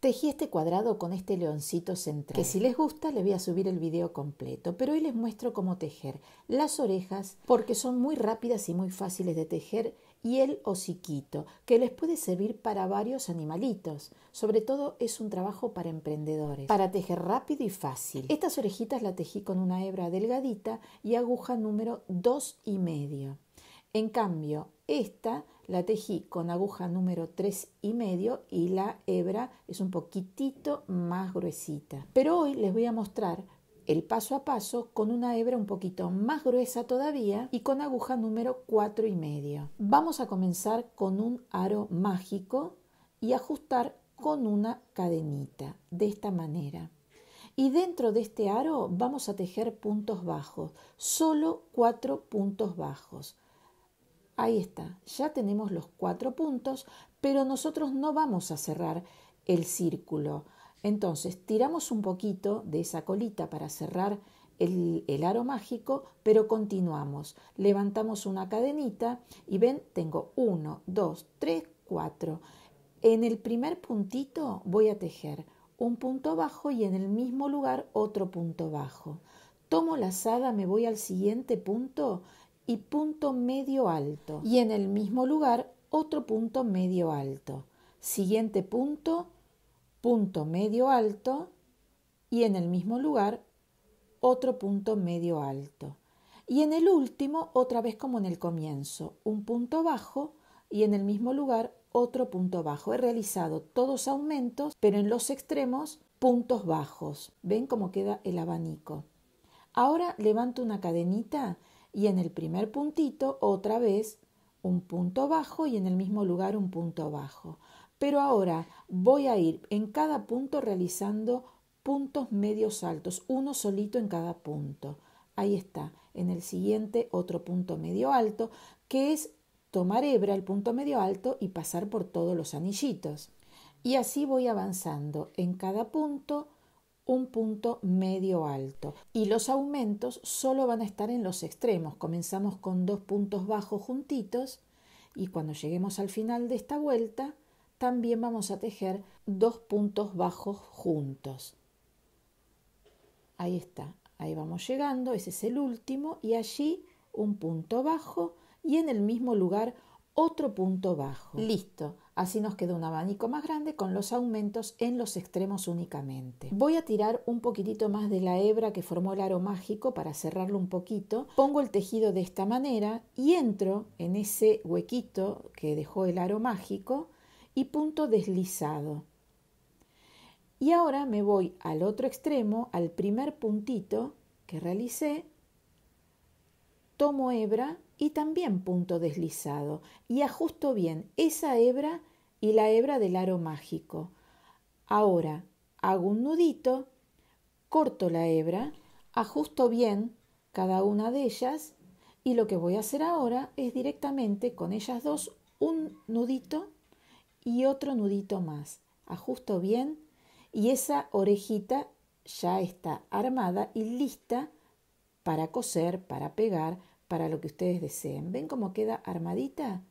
Tejí este cuadrado con este leoncito central, que si les gusta le voy a subir el video completo, pero hoy les muestro cómo tejer las orejas porque son muy rápidas y muy fáciles de tejer y el hociquito, que les puede servir para varios animalitos. Sobre todo es un trabajo para emprendedores, para tejer rápido y fácil. Estas orejitas la tejí con una hebra delgadita y aguja número dos y medio. En cambio, esta la tejí con aguja número 3 y medio y la hebra es un poquitito más gruesita. Pero hoy les voy a mostrar el paso a paso con una hebra un poquito más gruesa todavía y con aguja número 4 y medio. Vamos a comenzar con un aro mágico y ajustar con una cadenita de esta manera. Y dentro de este aro vamos a tejer puntos bajos, solo 4 puntos bajos. Ahí está, ya tenemos los cuatro puntos, pero nosotros no vamos a cerrar el círculo. Entonces, tiramos un poquito de esa colita para cerrar el, aro mágico, pero continuamos. Levantamos una cadenita y ven, tengo uno, dos, tres, cuatro. En el primer puntito voy a tejer un punto bajo y en el mismo lugar otro punto bajo. Tomo la saga, me voy al siguiente punto y punto medio alto. Y en el mismo lugar otro punto medio alto. Siguiente punto, punto medio alto y en el mismo lugar otro punto medio alto. Y en el último, otra vez como en el comienzo, un punto bajo y en el mismo lugar otro punto bajo. He realizado todos aumentos, pero en los extremos puntos bajos. ¿Ven cómo queda el abanico? Ahora levanto una cadenita y en el primer puntito otra vez un punto bajo y en el mismo lugar un punto bajo. Pero ahora voy a ir en cada punto realizando puntos medios altos, uno solito en cada punto. Ahí está. En el siguiente otro punto medio alto, que es tomar hebra el punto medio alto y pasar por todos los anillitos. Y así voy avanzando en cada punto un punto medio alto y los aumentos solo van a estar en los extremos. Comenzamos con dos puntos bajos juntitos y cuando lleguemos al final de esta vuelta también vamos a tejer dos puntos bajos juntos. Ahí está, ahí vamos llegando, ese es el último y allí un punto bajo y en el mismo lugar otro punto bajo. Listo, Así nos queda un abanico más grande con los aumentos en los extremos únicamente. Voy a tirar un poquitito más de la hebra que formó el aro mágico para cerrarlo un poquito. Pongo el tejido de esta manera y entro en ese huequito que dejó el aro mágico y punto deslizado. Y ahora me voy al otro extremo, al primer puntito que realicé, tomo hebra y también punto deslizado y ajusto bien esa hebra y la hebra del aro mágico. Ahora hago un nudito, corto la hebra, ajusto bien cada una de ellas y lo que voy a hacer ahora es directamente con ellas dos un nudito y otro nudito más. Ajusto bien y esa orejita ya está armada y lista para coser, para pegar, para lo que ustedes deseen. ¿Ven cómo queda armadita?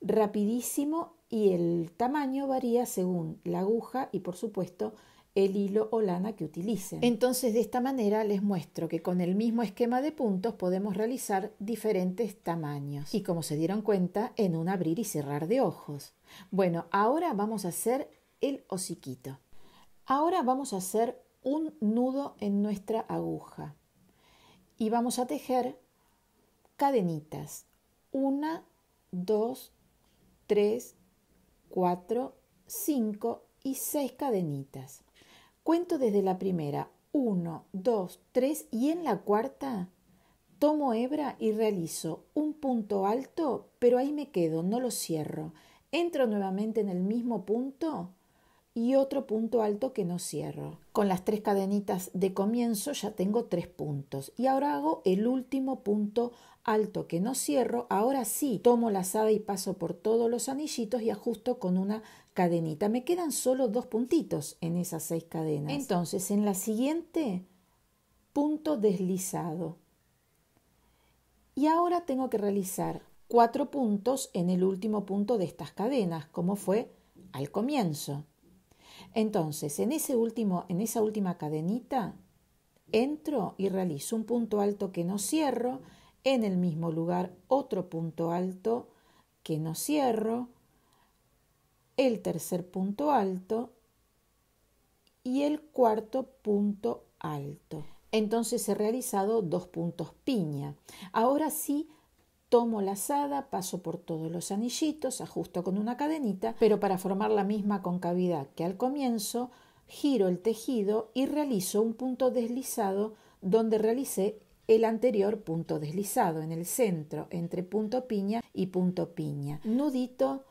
Rapidísimo y el tamaño varía según la aguja y por supuesto el hilo o lana que utilicen. Entonces de esta manera les muestro que con el mismo esquema de puntos podemos realizar diferentes tamaños y como se dieron cuenta en un abrir y cerrar de ojos. Bueno, ahora vamos a hacer el hociquito. Ahora vamos a hacer un nudo en nuestra aguja y vamos a tejer cadenitas. Una, dos, tres, 4, 5 y 6 cadenitas. Cuento desde la primera 1, 2, 3 y en la cuarta tomo hebra y realizo un punto alto, pero ahí me quedo, no lo cierro. Entro nuevamente en el mismo punto y otro punto alto que no cierro. Con las tres cadenitas de comienzo ya tengo tres puntos y ahora hago el último punto alto que no cierro, ahora sí tomo la lazada y paso por todos los anillitos y ajusto con una cadenita. Me quedan solo dos puntitos en esas seis cadenas. Entonces, en la siguiente, punto deslizado. Y ahora tengo que realizar cuatro puntos en el último punto de estas cadenas, como fue al comienzo. Entonces, en, ese último, en esa última cadenita, entro y realizo un punto alto que no cierro, en el mismo lugar otro punto alto que no cierro, el tercer punto alto y el cuarto punto alto. Entonces he realizado dos puntos piña. Ahora sí tomo la lazada, paso por todos los anillitos, ajusto con una cadenita, pero para formar la misma concavidad que al comienzo, giro el tejido y realizo un punto deslizado donde realicé el anterior punto deslizado en el centro entre punto piña y punto piña. Nudito,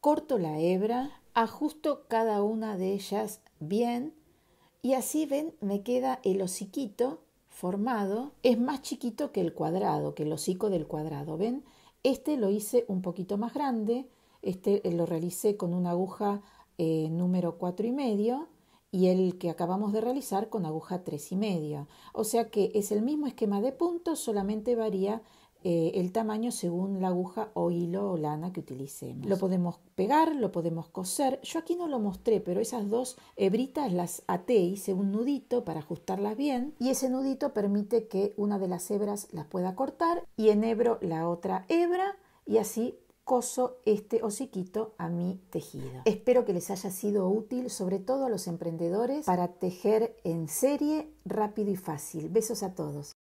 corto la hebra, ajusto cada una de ellas bien y así ven me queda el hociquito formado. Es más chiquito que el cuadrado, que el hocico del cuadrado, ¿ven? Este lo hice un poquito más grande, este lo realicé con una aguja eh, número 4 y medio y el que acabamos de realizar con aguja tres y media O sea que es el mismo esquema de puntos, solamente varía eh, el tamaño según la aguja o hilo o lana que utilicemos. Lo podemos pegar, lo podemos coser. Yo aquí no lo mostré, pero esas dos hebritas las até, hice un nudito para ajustarlas bien y ese nudito permite que una de las hebras las pueda cortar y enhebro la otra hebra y así coso este hociquito a mi tejido. Espero que les haya sido útil, sobre todo a los emprendedores, para tejer en serie, rápido y fácil. Besos a todos.